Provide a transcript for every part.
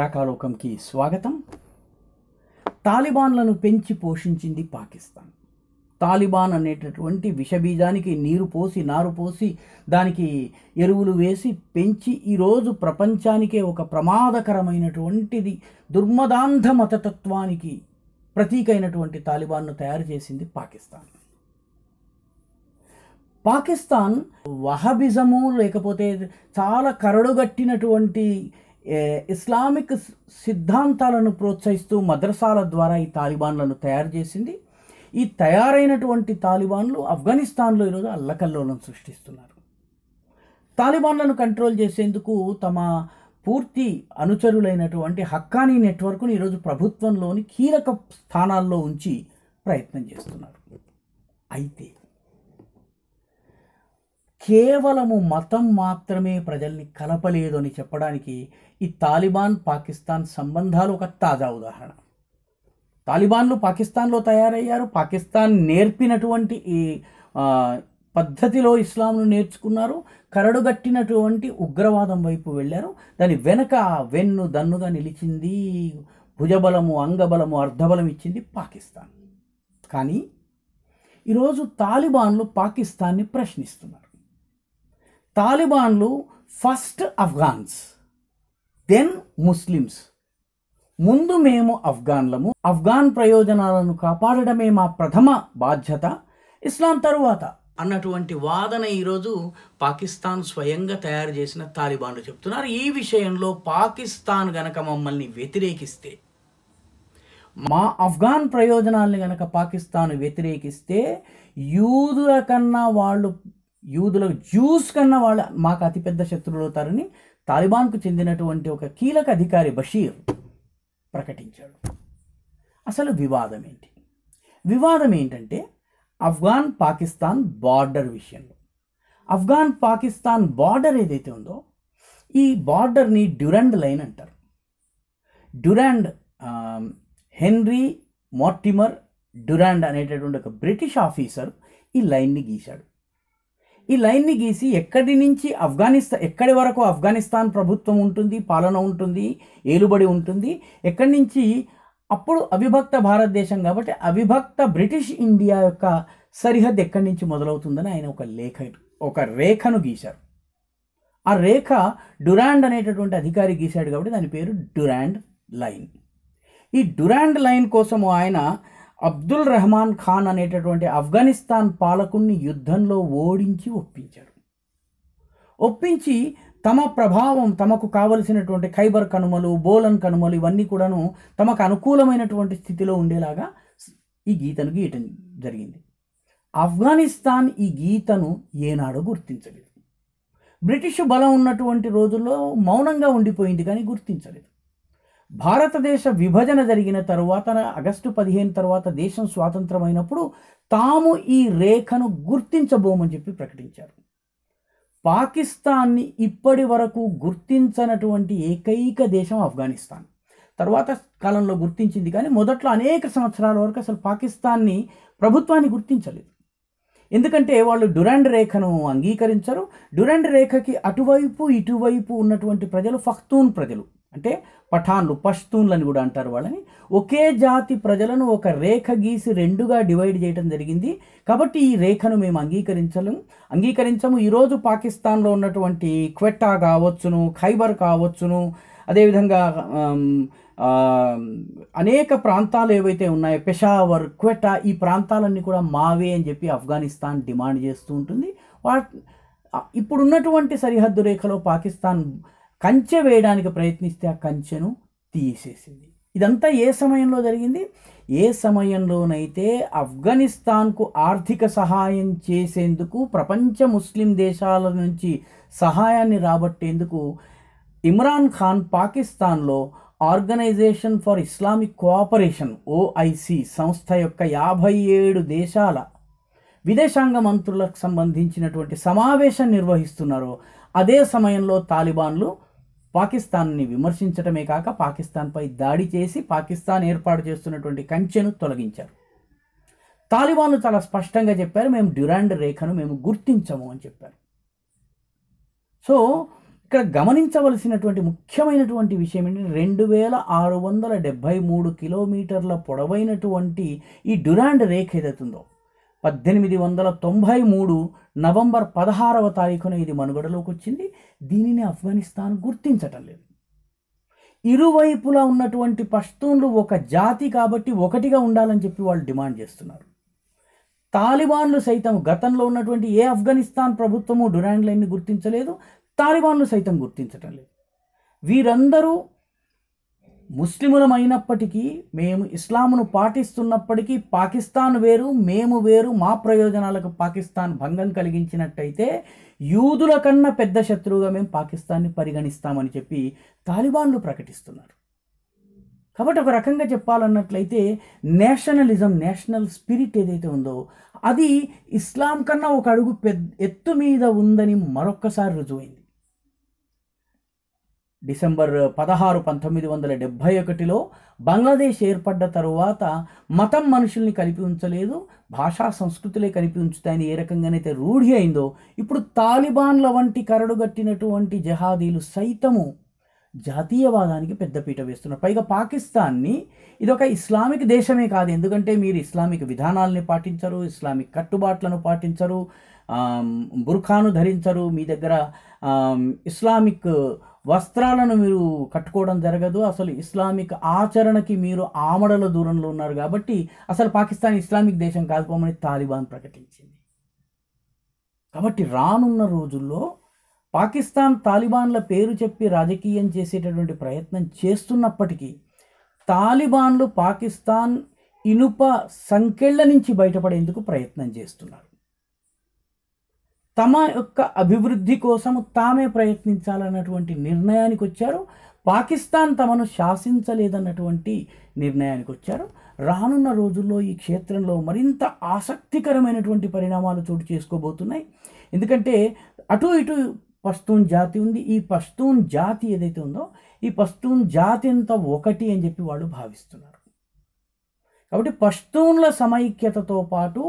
రాకాలోకంకి స్వాగతం తాలిబాన్లను పెంచి పోషించింది పాకిస్తాన్ తాలిబాన్ అనేటటువంటి విషబీజానికి నీరు పోసి నారు పోసి దానికి ఎరువులు వేసి పెంచి ఈరోజు ప్రపంచానికే ఒక ప్రమాదకరమైనటువంటిది దుర్మదాంధ మతతత్వానికి ప్రతీకైనటువంటి తాలిబాన్ను తయారు చేసింది పాకిస్తాన్ పాకిస్తాన్ వహబిజము లేకపోతే చాలా కరడుగట్టినటువంటి ఇస్లామిక్ సిద్ధాంతాలను ప్రోత్సహిస్తూ మద్రసాల ద్వారా ఈ తాలిబాన్లను తయారు చేసింది ఈ తయారైనటువంటి తాలిబాన్లు ఆఫ్ఘనిస్తాన్లో ఈరోజు అల్లకల్లోలను సృష్టిస్తున్నారు తాలిబాన్లను కంట్రోల్ చేసేందుకు తమ పూర్తి అనుచరులైనటువంటి హక్కానీ నెట్వర్క్ను ఈరోజు ప్రభుత్వంలోని కీలక స్థానాల్లో ఉంచి ప్రయత్నం చేస్తున్నారు అయితే కేవలము మతం మాత్రమే ప్రజల్ని కలపలేదు అని చెప్పడానికి ఈ తాలిబాన్ పాకిస్తాన్ సంబంధాలు ఒక తాజా ఉదాహరణ తాలిబాన్లు పాకిస్తాన్లో తయారయ్యారు పాకిస్తాన్ నేర్పినటువంటి ఈ పద్ధతిలో ఇస్లాంను నేర్చుకున్నారు కరడుగట్టినటువంటి ఉగ్రవాదం వైపు వెళ్ళారు దాని వెనక వెన్ను దన్నుగా నిలిచింది భుజబలము అంగబలము అర్ధబలం ఇచ్చింది పాకిస్తాన్ కానీ ఈరోజు తాలిబాన్లు పాకిస్తాన్ని ప్రశ్నిస్తున్నారు తాలిబాన్లు ఫస్ట్ అఫ్ఘాన్స్ దెన్ ముస్లిమ్స్ ముందు మేము అఫ్ఘాన్లము అఫ్ఘాన్ ప్రయోజనాలను కాపాడడమే మా ప్రథమ బాధ్యత ఇస్లాం తరువాత అన్నటువంటి వాదన ఈరోజు పాకిస్తాన్ స్వయంగా తయారు చేసిన తాలిబాన్లు చెప్తున్నారు ఈ విషయంలో పాకిస్తాన్ గనక మమ్మల్ని వ్యతిరేకిస్తే మా అఫ్ఘాన్ ప్రయోజనాల్ని గనక పాకిస్తాన్ వ్యతిరేకిస్తే యూదుల కన్నా వాళ్ళు యూదులకు జ్యూస్ కన్నా వాళ్ళు మాకు అతిపెద్ద శత్రువులు అవుతారని తాలిబాన్కు చెందినటువంటి ఒక కీలక అధికారి బషీర్ ప్రకటించాడు అసలు వివాదం ఏంటి వివాదం ఏంటంటే అఫ్ఘాన్ పాకిస్తాన్ బార్డర్ విషయంలో ఆఫ్ఘాన్ పాకిస్తాన్ బార్డర్ ఏదైతే ఉందో ఈ బార్డర్ని డ్యూరాండ్ లైన్ అంటారు డ్యురాండ్ హెన్రీ మార్టిమర్ డ్యురాండ్ అనేటటువంటి ఒక బ్రిటిష్ ఆఫీసర్ ఈ లైన్ని గీశాడు ఈ లైన్ని గీసి ఎక్కడి నుంచి ఆఫ్ఘనిస్తాన్ ఎక్కడి వరకు ఆఫ్ఘనిస్తాన్ ప్రభుత్వం ఉంటుంది పాలన ఉంటుంది ఏలుబడి ఉంటుంది ఎక్కడి నుంచి అప్పుడు అవిభక్త భారతదేశం కాబట్టి అవిభక్త బ్రిటిష్ ఇండియా యొక్క సరిహద్దు ఎక్కడి నుంచి మొదలవుతుందని ఆయన ఒక లేఖ ఒక రేఖను గీశారు ఆ రేఖ డురాండ్ అనేటటువంటి అధికారి గీశాడు కాబట్టి దాని పేరు డురాండ్ లైన్ ఈ డురాండ్ లైన్ కోసము ఆయన అబ్దుల్ రెహమాన్ ఖాన్ అనేటటువంటి ఆఫ్ఘనిస్తాన్ పాలకుణ్ణి యుద్ధంలో ఓడించి ఒప్పించారు ఒప్పించి తమ ప్రభావం తమకు కావలసినటువంటి ఖైబర్ కనుమలు బోలన్ కనుమలు ఇవన్నీ కూడాను తమకు అనుకూలమైనటువంటి స్థితిలో ఉండేలాగా ఈ గీతను గీయటం జరిగింది ఆఫ్ఘనిస్తాన్ ఈ గీతను ఏనాడో గుర్తించలేదు బ్రిటిష్ బలం ఉన్నటువంటి రోజుల్లో మౌనంగా ఉండిపోయింది కానీ గుర్తించలేదు భారతదేశ విభజన జరిగిన తరువాత ఆగస్టు పదిహేను తర్వాత దేశం స్వాతంత్రమైనప్పుడు తాము ఈ రేఖను గుర్తించబోమని చెప్పి ప్రకటించారు పాకిస్తాన్ని ఇప్పటి వరకు గుర్తించనటువంటి ఏకైక దేశం ఆఫ్ఘనిస్తాన్ తర్వాత కాలంలో గుర్తించింది కానీ మొదట్లో అనేక సంవత్సరాల వరకు అసలు పాకిస్తాన్ని ప్రభుత్వాన్ని గుర్తించలేదు ఎందుకంటే వాళ్ళు డురాండ్ రేఖను అంగీకరించరు డురాండ్ రేఖకి అటువైపు ఇటువైపు ఉన్నటువంటి ప్రజలు ఫఖ్తూన్ ప్రజలు అంటే పఠాన్లు అని కూడా అంటారు వాళ్ళని ఒకే జాతి ప్రజలను ఒక రేఖ గీసి రెండుగా డివైడ్ చేయడం జరిగింది కాబట్టి ఈ రేఖను మేము అంగీకరించలేము అంగీకరించము ఈరోజు పాకిస్తాన్లో ఉన్నటువంటి క్వెట్టా కావచ్చును ఖైబర్ కావచ్చును అదేవిధంగా అనేక ప్రాంతాలు ఏవైతే ఉన్నాయో పెషావర్ క్వెటా ఈ ప్రాంతాలన్నీ కూడా మావే అని చెప్పి ఆఫ్ఘనిస్తాన్ డిమాండ్ చేస్తూ ఉంటుంది వా ఇప్పుడున్నటువంటి సరిహద్దు రేఖలో పాకిస్తాన్ కంచె వేయడానికి ప్రయత్నిస్తే ఆ కంచెను తీసేసింది ఇదంతా ఏ సమయంలో జరిగింది ఏ సమయంలోనైతే ఆఫ్ఘనిస్తాన్కు ఆర్థిక సహాయం చేసేందుకు ప్రపంచ ముస్లిం దేశాల నుంచి సహాయాన్ని రాబట్టేందుకు ఇమ్రాన్ ఖాన్ పాకిస్తాన్లో organisation for Islamic cooperation OIC సంస్థ యొక్క యాభై ఏడు దేశాల విదేశాంగ మంత్రులకు సంబంధించినటువంటి సమావేశం నిర్వహిస్తున్నారో అదే సమయంలో తాలిబాన్లు పాకిస్తాన్ని విమర్శించటమే కాక పాకిస్తాన్పై దాడి చేసి పాకిస్తాన్ ఏర్పాటు చేస్తున్నటువంటి కంచెను తొలగించారు తాలిబాన్లు చాలా స్పష్టంగా చెప్పారు మేము డ్యురాండ్ రేఖను మేము గుర్తించము అని చెప్పారు సో ఇక్కడ గమనించవలసినటువంటి ముఖ్యమైనటువంటి విషయం ఏంటంటే రెండు వేల ఆరు వందల డెబ్భై మూడు కిలోమీటర్ల పొడవైనటువంటి ఈ డ్యురాండ్ రేఖ ఏదైతుందో పద్దెనిమిది వందల తొంభై మూడు నవంబర్ పదహారవ తారీఖున ఇది మనుగడలోకి వచ్చింది దీనిని ఆఫ్ఘనిస్తాన్ గుర్తించటం లేదు ఇరువైపులా ఉన్నటువంటి పష్తూన్లు ఒక జాతి కాబట్టి ఒకటిగా ఉండాలని చెప్పి వాళ్ళు డిమాండ్ చేస్తున్నారు తాలిబాన్లు సైతం గతంలో ఉన్నటువంటి ఏ ఆఫ్ఘనిస్తాన్ ప్రభుత్వము డురాండ్ లైన్ని గుర్తించలేదు తాలిబాన్లు సైతం గుర్తించటం లేదు వీరందరూ ముస్లిములమైనప్పటికీ మేము ఇస్లామును పాటిస్తున్నప్పటికీ పాకిస్తాన్ వేరు మేము వేరు మా ప్రయోజనాలకు పాకిస్తాన్ భంగం కలిగించినట్టయితే యూదుల కన్నా పెద్ద శత్రువుగా మేము పాకిస్తాన్ని పరిగణిస్తామని చెప్పి తాలిబాన్లు ప్రకటిస్తున్నారు కాబట్టి ఒక రకంగా చెప్పాలన్నట్లయితే నేషనలిజం నేషనల్ స్పిరిట్ ఏదైతే ఉందో అది ఇస్లాం కన్నా ఒక అడుగు పెద్ద ఎత్తు మీద ఉందని మరొక్కసారి రుజువైంది డిసెంబర్ పదహారు పంతొమ్మిది వందల డెబ్భై ఒకటిలో బంగ్లాదేశ్ ఏర్పడ్డ తరువాత మతం మనుషుల్ని కలిపి ఉంచలేదు భాషా సంస్కృతులే కలిపి ఉంచుతాయని ఏ రకంగానైతే రూఢి అయిందో ఇప్పుడు తాలిబాన్ల వంటి కరడుగట్టినటువంటి జహాదీలు సైతము జాతీయవాదానికి పెద్దపీట వేస్తున్నారు పైగా పాకిస్తాన్ని ఇదొక ఇస్లామిక్ దేశమే కాదు ఎందుకంటే మీరు ఇస్లామిక్ విధానాలని పాటించరు ఇస్లామిక్ కట్టుబాట్లను పాటించరు బుర్ఖాను ధరించరు మీ దగ్గర ఇస్లామిక్ వస్త్రాలను మీరు కట్టుకోవడం జరగదు అసలు ఇస్లామిక్ ఆచరణకి మీరు ఆమడల దూరంలో ఉన్నారు కాబట్టి అసలు పాకిస్తాన్ ఇస్లామిక్ దేశం కాదుకోమని తాలిబాన్ ప్రకటించింది కాబట్టి రానున్న రోజుల్లో పాకిస్తాన్ తాలిబాన్ల పేరు చెప్పి రాజకీయం చేసేటటువంటి ప్రయత్నం చేస్తున్నప్పటికీ తాలిబాన్లు పాకిస్తాన్ ఇనుప సంకెళ్ళ నుంచి బయటపడేందుకు ప్రయత్నం చేస్తున్నారు తమ యొక్క అభివృద్ధి కోసము తామే ప్రయత్నించాలన్నటువంటి నిర్ణయానికి వచ్చారు పాకిస్తాన్ తమను శాసించలేదన్నటువంటి నిర్ణయానికి వచ్చారు రానున్న రోజుల్లో ఈ క్షేత్రంలో మరింత ఆసక్తికరమైనటువంటి పరిణామాలు చోటు చేసుకోబోతున్నాయి ఎందుకంటే అటు ఇటు పస్తూన్ జాతి ఉంది ఈ పస్తూన్ జాతి ఏదైతే ఉందో ఈ పస్తూన్ జాతి అంత ఒకటి అని చెప్పి వాళ్ళు భావిస్తున్నారు కాబట్టి పస్తూన్ల సమైక్యతతో పాటు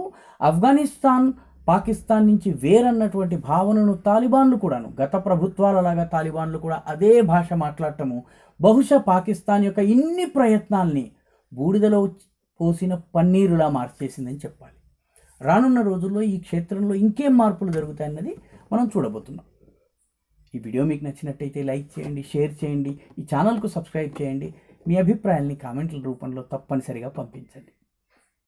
ఆఫ్ఘనిస్తాన్ పాకిస్తాన్ నుంచి వేరన్నటువంటి భావనను తాలిబాన్లు కూడాను గత ప్రభుత్వాలలాగా తాలిబాన్లు కూడా అదే భాష మాట్లాడటము బహుశా పాకిస్తాన్ యొక్క ఇన్ని ప్రయత్నాల్ని బూడిదలో పోసిన పన్నీరులా మార్చేసిందని చెప్పాలి రానున్న రోజుల్లో ఈ క్షేత్రంలో ఇంకేం మార్పులు జరుగుతాయన్నది మనం చూడబోతున్నాం ఈ వీడియో మీకు నచ్చినట్టయితే లైక్ చేయండి షేర్ చేయండి ఈ ఛానల్కు సబ్స్క్రైబ్ చేయండి మీ అభిప్రాయాల్ని కామెంట్ల రూపంలో తప్పనిసరిగా పంపించండి